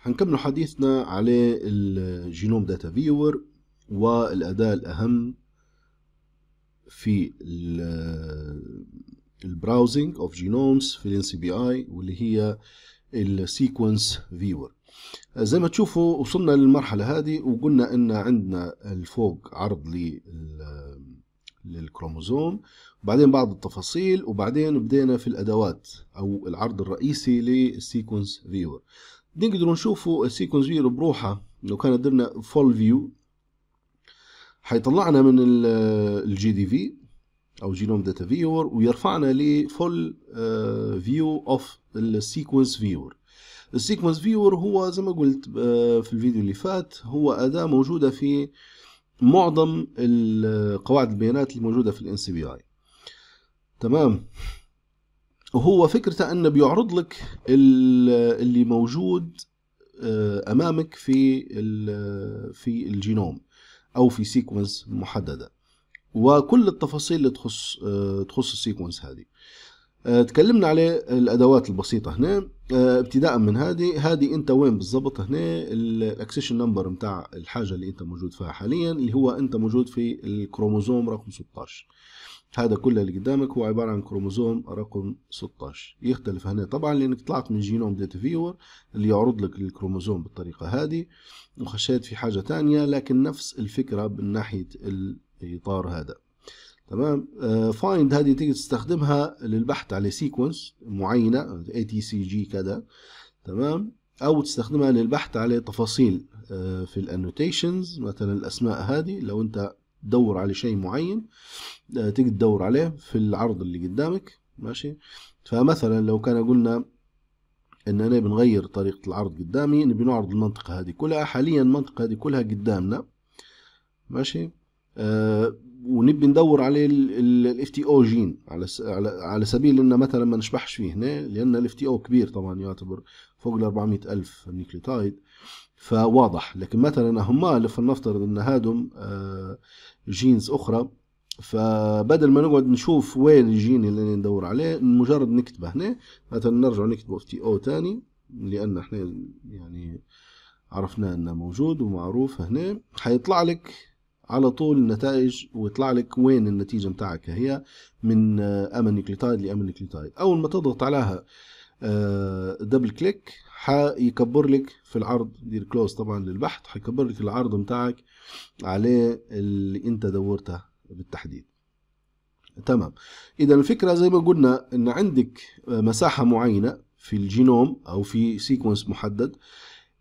حنكمل حديثنا على الجينوم داتا فيور والأداة الأهم في البراوزنج اوف جينومز في الان سي بي اي واللي هي السيكونس فيور زي ما تشوفوا وصلنا للمرحله هذه وقلنا ان عندنا الفوق عرض للكروموزوم وبعدين بعض التفاصيل وبعدين بدينا في الادوات او العرض الرئيسي للسيكونس فيور نقدروا نشوفوا السيكونس فيو بروحه لو كان درنا فول فيو حيطلعنا من الجي دي في او جينوم داتا فيور ويرفعنا لفول فيو اوف السيكونس فيور السيكونس فيور هو زي ما قلت آه، في الفيديو اللي فات هو اداه موجوده في معظم قواعد البيانات الموجوده في الان سي بي اي تمام وهو فكرته انه بيعرض لك اللي موجود آه، امامك في في الجينوم او في سيكونس محدده وكل التفاصيل اللي تخص آه، تخص السيكونس هذه آه، تكلمنا عليه الادوات البسيطه هنا ابتداء من هذه هذه انت وين بالضبط هنا الاكسيشن نمبر نتاع الحاجه اللي انت موجود فيها حاليا اللي هو انت موجود في الكروموزوم رقم 16 هذا كله اللي قدامك هو عبارة عن كروموزوم رقم 16 يختلف هنا طبعا لأنك طلعت من جينوم داتا فيور اللي يعرض لك الكروموزوم بالطريقة هذه وخشيت في حاجة تانية لكن نفس الفكرة من ناحية الإطار هذا تمام فايند آه، هذه تيجي تستخدمها للبحث على سيكونس معينة اي تي سي جي كذا تمام او تستخدمها للبحث على تفاصيل آه، في الانوتيشنز مثلا الاسماء هذه لو انت تدور على شيء معين آه، تقدر تدور عليه في العرض اللي قدامك ماشي فمثلا لو كان قلنا ان انا بنغير طريقه العرض قدامي نبي نعرض المنطقه هذه كلها حاليا المنطقه هذه كلها قدامنا ماشي آه، ونبي ندور عليه الاف تي او جين على على سبيل انه مثلا ما نشبحش فيه هنا لان الاف تي او كبير طبعا يعتبر فوق ال 400 الف نيكليتايد فواضح لكن مثلا هما فلنفترض ان هادم آه، جينز اخرى فبدل ما نقعد نشوف وين الجين اللي ندور عليه مجرد نكتبه هنا مثلا نرجع نكتبه اف تي او تاني لان احنا يعني عرفنا انه موجود ومعروف هنا حيطلع لك على طول النتائج ويطلع لك وين النتيجة متاعك هي من آه، أما نيوكليوتايد لأما نيوكليوتايد أول ما تضغط عليها دبل آه، كليك حيكبر لك في العرض دير كلوز طبعا للبحث حيكبر لك العرض متاعك عليه اللي انت دورته بالتحديد تمام اذا الفكره زي ما قلنا ان عندك آه، مساحه معينه في الجينوم او في سيكونس محدد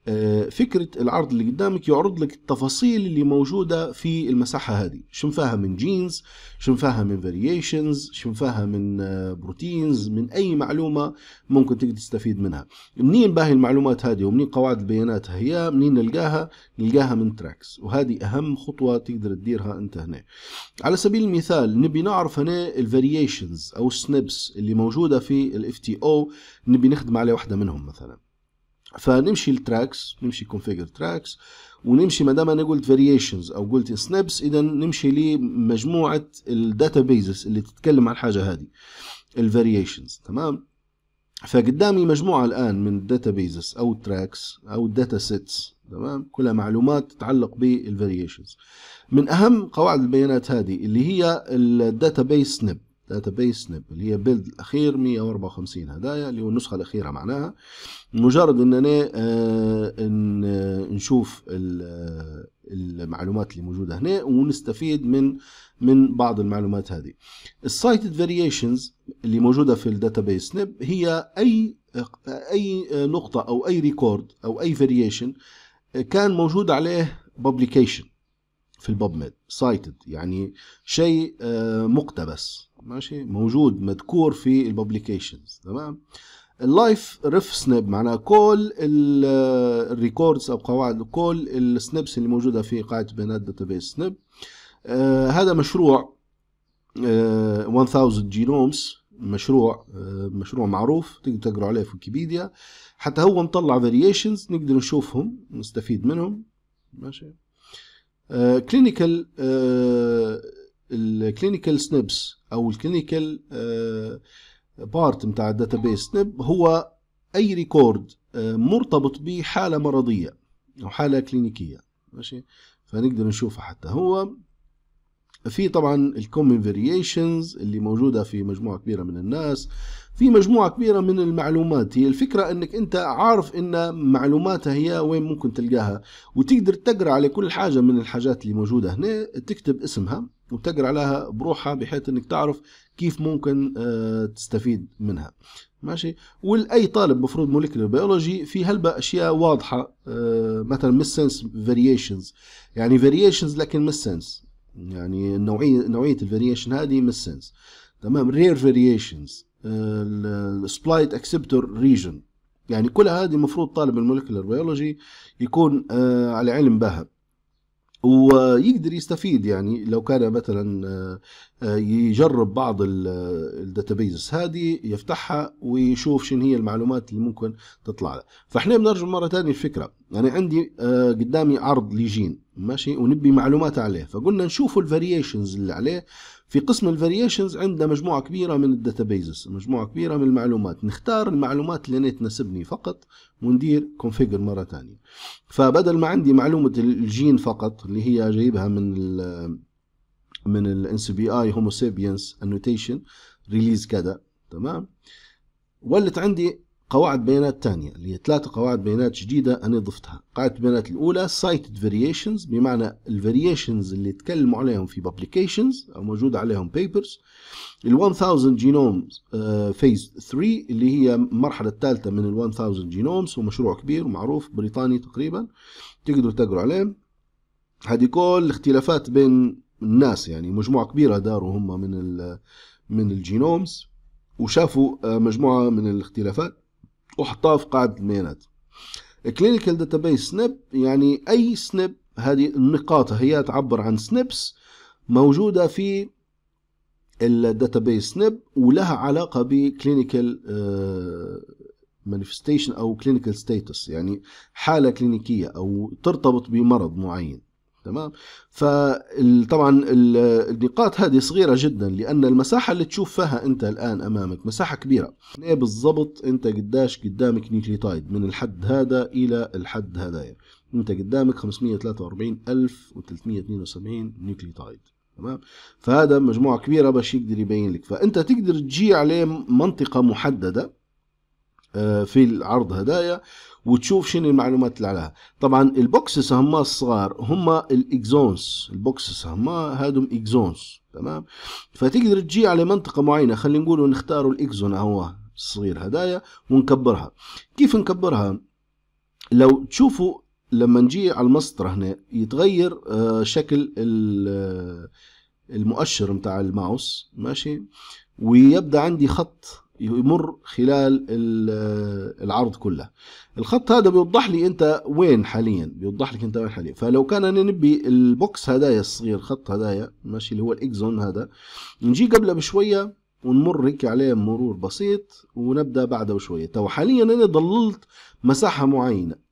آه، فكرة العرض اللي قدامك يعرض لك التفاصيل اللي موجودة في المساحة هذه شنفاها من جينز شنفاها من فاريشنز شنفاها من بروتينز آه، من أي معلومة ممكن تقدر تستفيد منها منين باهي المعلومات هذه ومنين قواعد البيانات هي منين نلقاها نلقاها من تراكس وهذه أهم خطوة تقدر تديرها أنت هنا على سبيل المثال نبي نعرف هنا الفاريشنز أو السنبس اللي موجودة في الـ FTO نبي نخدم على واحدة منهم مثلا فنمشي للتراكس نمشي كونفيجر تراكس ونمشي ما دام انا قلت فاريشنز او قلت سنابس اذا نمشي لمجموعه الداتا بيزز اللي تتكلم عن الحاجه هذه الفاريشنز تمام فقدامي مجموعه الان من الداتا بيزز او التراكس او الداتا سيتس تمام كلها معلومات تتعلق بالفاريشنز من اهم قواعد البيانات هذه اللي هي الداتا بيز سنب بيس نب اللي هي بيلد الاخير 154 هدايا اللي هو النسخه الاخيره معناها مجرد اننا آه، إن آه، نشوف آه، المعلومات اللي موجوده هنا ونستفيد من من بعض المعلومات هذه السايتد فاريشنز اللي موجوده في الداتابيس نب هي اي اي نقطه او اي ريكورد او اي فاريشن كان موجود عليه بابليكيشن في البب ميد سايتد يعني شيء مقتبس ماشي موجود مذكور في الببليكيشنز تمام اللايف ريف سنب معناها كل الريكوردز آه، او قواعد كل السنبس اللي موجوده في قاعده بيانات داتابيس آه، سنب هذا مشروع آه 1000 جينومز مشروع آه مشروع معروف تقدر تقروا عليه في ويكيبيديا حتى هو مطلع فاريشنز نقدر نشوفهم نستفيد منهم ماشي كلينيكال آه، الكلينيكال سنبس او الكلينيكال آه، بارت بتاع الداتابيس سنب هو اي ريكورد آه، مرتبط بحاله مرضيه او حاله كلينيكيه ماشي فنقدر نشوفها حتى هو في طبعا الكومن فاريشنز اللي موجوده في مجموعه كبيره من الناس في مجموعه كبيره من المعلومات هي الفكره انك انت عارف ان معلوماتها هي وين ممكن تلقاها وتقدر تقرا على كل حاجه من الحاجات اللي موجوده هنا تكتب اسمها وتقرا عليها بروحها بحيث انك تعرف كيف ممكن آه، تستفيد منها ماشي ولاي طالب مفروض موليكولر بيولوجي في هلبة اشياء واضحه آه، مثلا مس سنس فاريشنز يعني فاريشنز لكن مس سنس يعني نوعيه نوعيه الفاريشن هذه مس سنس تمام رير فاريشنز السبلايت اكسبتور ريجن يعني كل هذه المفروض طالب الموليكولر بيولوجي يكون آه، على علم بها ويقدر يستفيد يعني لو كان مثلا آه، آه، يجرب بعض الداتابيزز آه، هذه يفتحها ويشوف شنو هي المعلومات اللي ممكن تطلع له فاحنا بنرجع مره ثانيه الفكره انا عندي قدامي عرض لجين ماشي ونبي معلومات عليه فقلنا نشوف الفاريشنز اللي عليه في قسم الفاريشنز عندنا مجموعة كبيرة من الداتابيزز مجموعة كبيرة من المعلومات نختار المعلومات اللي تناسبني فقط وندير كونفيجر مرة ثانية فبدل ما عندي معلومة الجين فقط اللي هي جايبها من الـ من الان سي بي اي هومو release انوتيشن ريليز كذا تمام ولت عندي قواعد بيانات تانية اللي هي ثلاثة قواعد بيانات جديدة أنا ضفتها قاعدة البيانات الأولى cited variations بمعنى الفاريشنز اللي تكلموا عليهم في publications أو موجودة عليهم papers ال 1000 جينومز فيز 3 اللي هي المرحلة الثالثة من ال 1000 جينومز ومشروع كبير ومعروف بريطاني تقريبا تقدروا تقروا عليه هذه كل الاختلافات بين الناس يعني مجموعة كبيرة داروا هم من من الجينومز وشافوا آه، مجموعة من الاختلافات وحطها في قاعده البيانات كلينيكال داتابيس سناب يعني اي سناب هذه النقاط هي تعبر عن سنبس موجوده في الداتابيس سناب ولها علاقه بكلينيكال آه، مانيفستيشن او كلينيكال ستيتس يعني حاله كلينيكيه او ترتبط بمرض معين تمام فطبعا النقاط هذه صغيره جدا لان المساحه اللي تشوفها انت الان امامك مساحه كبيره ايه بالضبط انت قداش قدامك نيوكليوتايد من الحد هذا الى الحد هذايا انت قدامك 543372 نيوكليوتايد تمام فهذا مجموعه كبيره باش يقدر يبين لك فانت تقدر تجي عليه منطقه محدده آه، في العرض هدايا وتشوف شنو المعلومات اللي عليها طبعا البوكسس هما الصغار هما الاكزونس البوكسس هما هادم اكزونس تمام فتقدر تجي على منطقه معينه خلينا نقولوا نختاروا الاكزون هو الصغير هدايا ونكبرها كيف نكبرها لو تشوفوا لما نجي على المسطره هنا يتغير آه، شكل آه، المؤشر متاع الماوس ماشي ويبدا عندي خط يمر خلال العرض كله الخط هذا بيوضح لي انت وين حاليا بيوضح لك انت وين حاليا فلو كان انا نبي البوكس هدايا الصغير خط هدايا ماشي اللي هو الاكزون هذا نجي قبله بشويه ونمر هيك عليه مرور بسيط ونبدا بعده بشويه تو حاليا انا ضللت مساحه معينه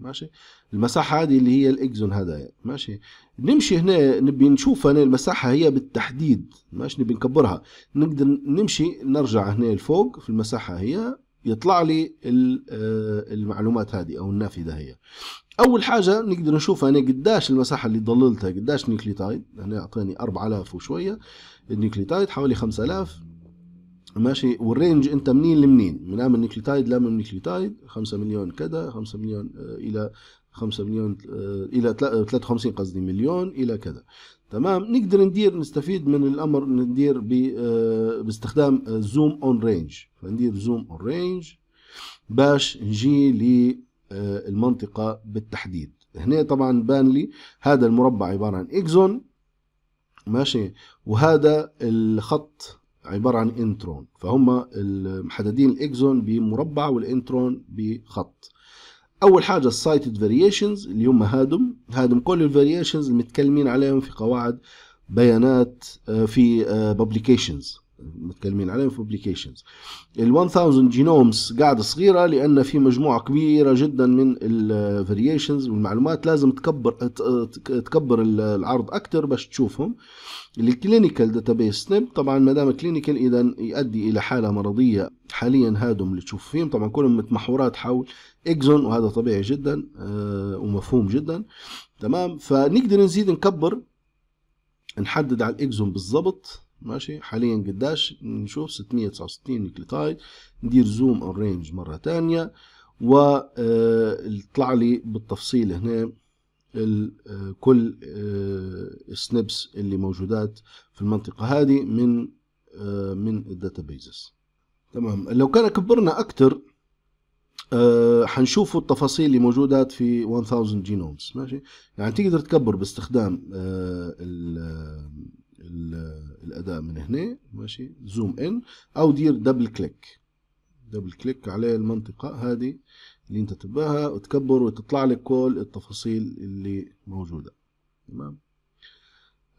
ماشي المساحه هذه اللي هي الاكزون هذايا ماشي نمشي هنا نبي نشوف هنا المساحه هي بالتحديد ماشي نبي نكبرها نقدر نمشي نرجع هنا لفوق في المساحه هي يطلع لي آه، المعلومات هذه او النافذه هي اول حاجه نقدر نشوف هنا قداش المساحه اللي ضللتها قداش نيكليتايد هنا اعطاني 4000 وشويه النيكليتايد حوالي 5000 ماشي والرينج انت منين لمنين من نيكليتايد لا من نيكليتايد 5 مليون كذا 5 مليون آه، الى 5 مليون آه، الى 53 آه، قصدي مليون الى كذا تمام نقدر ندير نستفيد من الامر ندير باستخدام زوم اون رينج فندير زوم اون رينج باش نجي للمنطقه بالتحديد هنا طبعا بان لي هذا المربع عباره عن اكزون ماشي وهذا الخط عباره عن انترون فهم محددين الاكزون بمربع والانترون بخط اول حاجه السايتد فاريشنز اللي هم هادم هادم كل الفاريشنز المتكلمين عليهم في قواعد بيانات آه، في بابليكيشنز آه، متكلمين عليه في بوبليكيشنز ال 1000 جينومز قاعده صغيره لان في مجموعه كبيره جدا من الفاريشنز والمعلومات لازم تكبر تكبر العرض اكثر باش تشوفهم الكلينيكال بيس سنب طبعا ما دام كلينيكال اذا يؤدي الى حاله مرضيه حاليا هادم اللي تشوف فيهم طبعا كلهم متمحورات حول اكزون وهذا طبيعي جدا آه، ومفهوم جدا تمام فنقدر نزيد نكبر نحدد على الاكزون بالضبط ماشي حاليا قداش نشوف 669 نيكليتايد ندير زوم اون رينج مره ثانيه و آه، طلع لي بالتفصيل هنا آه، كل السنبس آه، اللي موجودات في المنطقه هذه من من الداتابيزز تمام لو كان كبرنا اكثر حنشوفوا التفاصيل اللي موجودات في 1000 جينومز ماشي يعني تقدر تكبر باستخدام ال ال الاداء من هنا ماشي زوم ان او دير دبل كليك دبل كليك على المنطقه هذه اللي انت تبغاها وتكبر وتطلع لك كل التفاصيل اللي موجوده تمام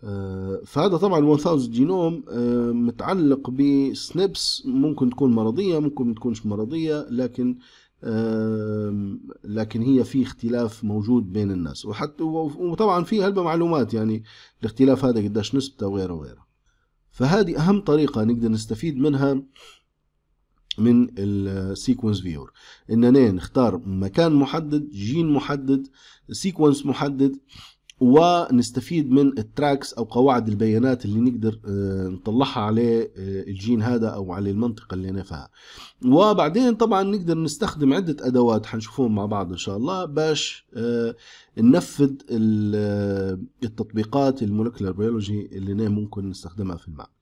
آه، فهذا طبعا 1000 جينوم آه، متعلق بسنبس ممكن تكون مرضيه ممكن ما تكونش مرضيه لكن لكن هي في اختلاف موجود بين الناس وحتى وطبعا في هلبة معلومات يعني الاختلاف هذا قداش نسبته وغيره وغيره فهذه أهم طريقة نقدر نستفيد منها من السيكونس فيور اننا نختار مكان محدد جين محدد سيكونس محدد ونستفيد من التراكس او قواعد البيانات اللي نقدر آه، نطلعها على آه، الجين هذا او على المنطقه اللي نفها وبعدين طبعا نقدر نستخدم عده ادوات حنشوفهم مع بعض ان شاء الله باش آه، ننفذ التطبيقات المولكيولر بيولوجي اللي ممكن نستخدمها في المعمل